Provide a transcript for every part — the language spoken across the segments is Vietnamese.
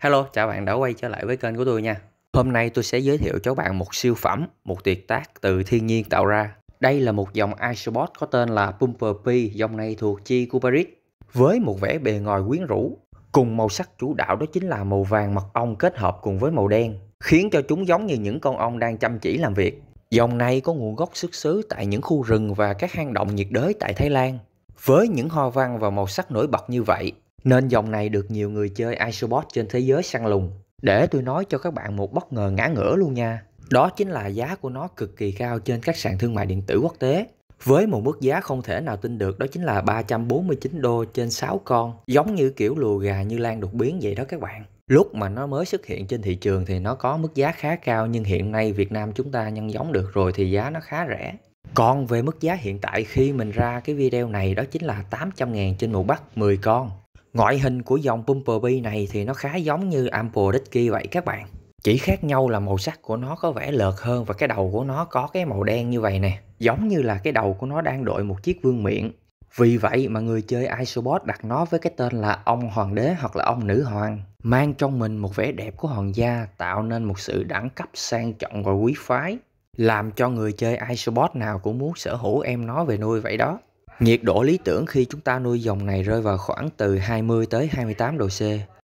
Hello, chào bạn đã quay trở lại với kênh của tôi nha. Hôm nay tôi sẽ giới thiệu cho bạn một siêu phẩm, một tuyệt tác từ thiên nhiên tạo ra. Đây là một dòng Isobot có tên là Pumper P, dòng này thuộc chi của Với một vẻ bề ngoài quyến rũ, cùng màu sắc chủ đạo đó chính là màu vàng mật ong kết hợp cùng với màu đen, khiến cho chúng giống như những con ong đang chăm chỉ làm việc. Dòng này có nguồn gốc xuất xứ tại những khu rừng và các hang động nhiệt đới tại Thái Lan. Với những hoa văn và màu sắc nổi bật như vậy, nên dòng này được nhiều người chơi iSport trên thế giới săn lùng. Để tôi nói cho các bạn một bất ngờ ngã ngửa luôn nha. Đó chính là giá của nó cực kỳ cao trên các sàn thương mại điện tử quốc tế. Với một mức giá không thể nào tin được đó chính là 349 đô trên 6 con. Giống như kiểu lùa gà như lan đột biến vậy đó các bạn. Lúc mà nó mới xuất hiện trên thị trường thì nó có mức giá khá cao nhưng hiện nay Việt Nam chúng ta nhân giống được rồi thì giá nó khá rẻ. Còn về mức giá hiện tại khi mình ra cái video này đó chính là 800 ngàn trên một bắt 10 con. Ngoại hình của dòng Bumblebee này thì nó khá giống như Ample Dicky vậy các bạn. Chỉ khác nhau là màu sắc của nó có vẻ lợt hơn và cái đầu của nó có cái màu đen như vậy nè. Giống như là cái đầu của nó đang đội một chiếc vương miện. Vì vậy mà người chơi Isobot đặt nó với cái tên là ông hoàng đế hoặc là ông nữ hoàng. Mang trong mình một vẻ đẹp của hoàng gia tạo nên một sự đẳng cấp sang trọng và quý phái. Làm cho người chơi Isobot nào cũng muốn sở hữu em nó về nuôi vậy đó. Nhiệt độ lý tưởng khi chúng ta nuôi dòng này rơi vào khoảng từ 20 tới 28 độ C.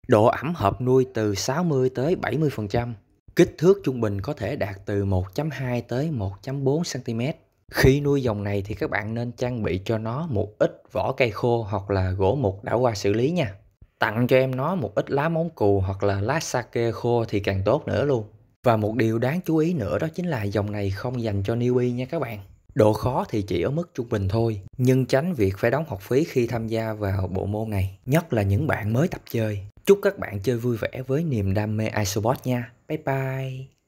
Độ ẩm hợp nuôi từ 60 tới 70%. Kích thước trung bình có thể đạt từ 1.2 tới 1.4 cm. Khi nuôi dòng này thì các bạn nên trang bị cho nó một ít vỏ cây khô hoặc là gỗ mục đã qua xử lý nha. Tặng cho em nó một ít lá móng cù hoặc là lá sake khô thì càng tốt nữa luôn. Và một điều đáng chú ý nữa đó chính là dòng này không dành cho newbie nha các bạn. Độ khó thì chỉ ở mức trung bình thôi, nhưng tránh việc phải đóng học phí khi tham gia vào bộ môn này, nhất là những bạn mới tập chơi. Chúc các bạn chơi vui vẻ với niềm đam mê iSport nha. Bye bye!